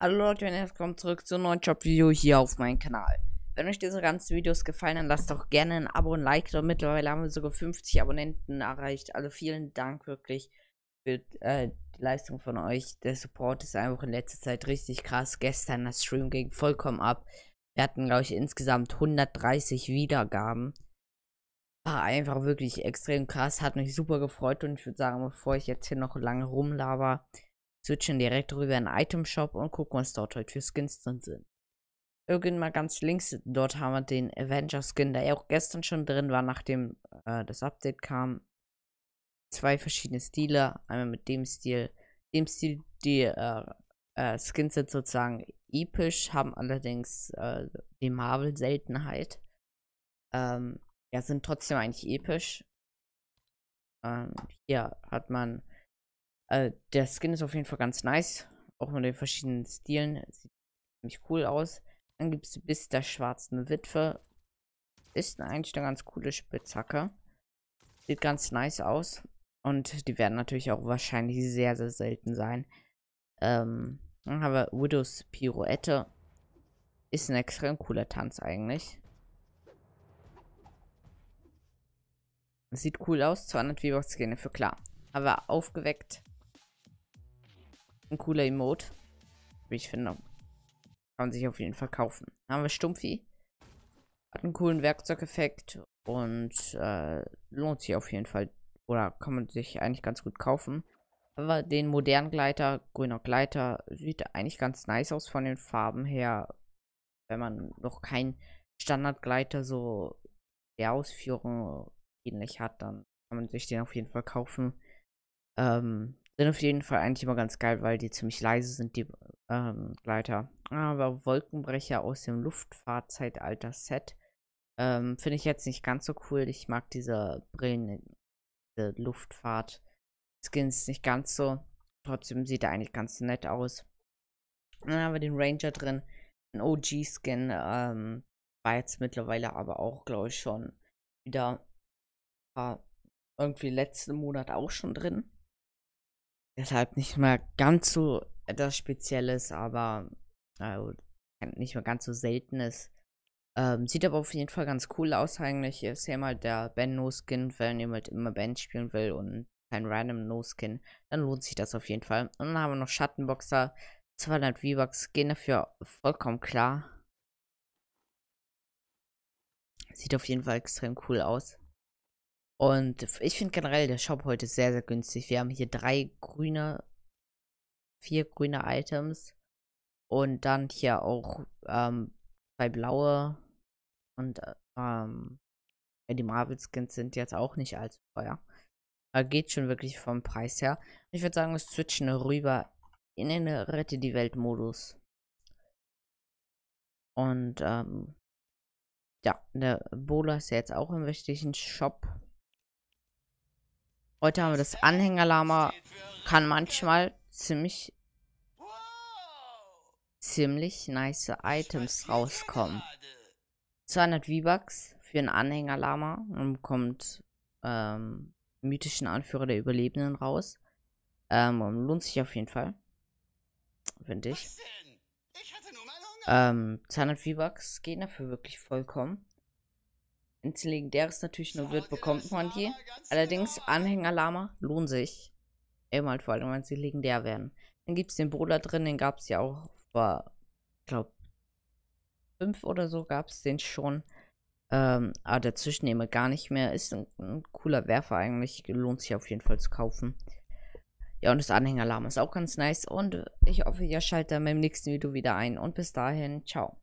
Hallo Leute und herzlich willkommen zurück zu einem neuen Job-Video hier auf meinem Kanal. Wenn euch diese ganzen Videos gefallen, dann lasst doch gerne ein Abo und ein Like da. Mittlerweile haben wir sogar 50 Abonnenten erreicht. Also vielen Dank wirklich für äh, die Leistung von euch. Der Support ist einfach in letzter Zeit richtig krass. Gestern das Stream ging vollkommen ab. Wir hatten, glaube ich, insgesamt 130 Wiedergaben. War einfach wirklich extrem krass. Hat mich super gefreut und ich würde sagen, bevor ich jetzt hier noch lange rumlaber, switchen direkt rüber in den Item Shop und gucken was dort heute halt für Skins drin sind. Irgendwann mal ganz links, dort haben wir den Avenger Skin, der auch gestern schon drin war, nachdem äh, das Update kam. Zwei verschiedene Stile, einmal mit dem Stil, dem Stil, die äh, äh, Skins sind sozusagen episch, haben allerdings äh, die Marvel-Seltenheit. Ähm, ja, sind trotzdem eigentlich episch. Ähm, hier hat man äh, der Skin ist auf jeden Fall ganz nice. Auch mit den verschiedenen Stilen. Sieht ziemlich cool aus. Dann gibt es bis der schwarzen Witwe. Ist eigentlich eine ganz coole Spitzhacke. Sieht ganz nice aus. Und die werden natürlich auch wahrscheinlich sehr, sehr selten sein. Ähm, dann haben wir Widows Pirouette. Ist ein extrem cooler Tanz eigentlich. Sieht cool aus, 200 v box gene für klar. Aber aufgeweckt ein cooler Emote. Wie ich finde. Kann man sich auf jeden Fall kaufen. Dann haben wir Stumpfi. Hat einen coolen Werkzeugeffekt. Und äh, lohnt sich auf jeden Fall. Oder kann man sich eigentlich ganz gut kaufen. Aber den modernen Gleiter, grüner Gleiter, sieht eigentlich ganz nice aus von den Farben her. Wenn man noch keinen Standardgleiter so der Ausführung ähnlich hat, dann kann man sich den auf jeden Fall kaufen. Ähm, sind auf jeden Fall eigentlich immer ganz geil, weil die ziemlich leise sind, die ähm, Gleiter. Aber Wolkenbrecher aus dem Luftfahrtzeitalter-Set ähm, finde ich jetzt nicht ganz so cool. Ich mag diese Brillen, diese Luftfahrt-Skins nicht ganz so. Trotzdem sieht er eigentlich ganz nett aus. dann haben wir den Ranger drin. Ein OG-Skin. Ähm, war jetzt mittlerweile aber auch, glaube ich, schon wieder. War irgendwie letzten Monat auch schon drin. Deshalb nicht mehr ganz so etwas Spezielles, aber also nicht mehr ganz so Seltenes. Ähm, sieht aber auf jeden Fall ganz cool aus eigentlich. Hier ist ja mal der Ben No-Skin, wenn jemand immer Ben spielen will und kein random No-Skin, dann lohnt sich das auf jeden Fall. Und dann haben wir noch Schattenboxer, 200 V-Bucks, gehen dafür vollkommen klar. Sieht auf jeden Fall extrem cool aus. Und ich finde generell der Shop heute sehr, sehr günstig. Wir haben hier drei grüne, vier grüne Items. Und dann hier auch ähm, zwei blaue. Und äh, ähm, die Marvel-Skins sind jetzt auch nicht allzu teuer. Da geht schon wirklich vom Preis her. Ich würde sagen, wir switchen rüber in den Rette die Welt-Modus. Und ähm, ja, der Bola ist ja jetzt auch im richtigen Shop. Heute haben wir das Anhängerlama. Kann manchmal ziemlich, ziemlich nice Items rauskommen. 200 V-Bucks für einen Anhängerlama. Man kommt ähm, mythischen Anführer der Überlebenden raus. Ähm, lohnt sich auf jeden Fall. Finde ich ähm, 200 V-Bucks gehen dafür wirklich vollkommen ins legendäres natürlich nur wird, bekommt man die. Allerdings, Anhänger-Lama lohnt sich. Immer halt vor allem, wenn sie legendär werden. Dann gibt es den Bruder drin, den gab es ja auch vor, ich glaube, 5 oder so gab es den schon. Ähm, aber dazwischen nehme gar nicht mehr. Ist ein, ein, cooler Werfer eigentlich. Lohnt sich auf jeden Fall zu kaufen. Ja, und das Anhängerlama ist auch ganz nice. Und ich hoffe, ihr schaltet dann beim nächsten Video wieder ein. Und bis dahin, ciao.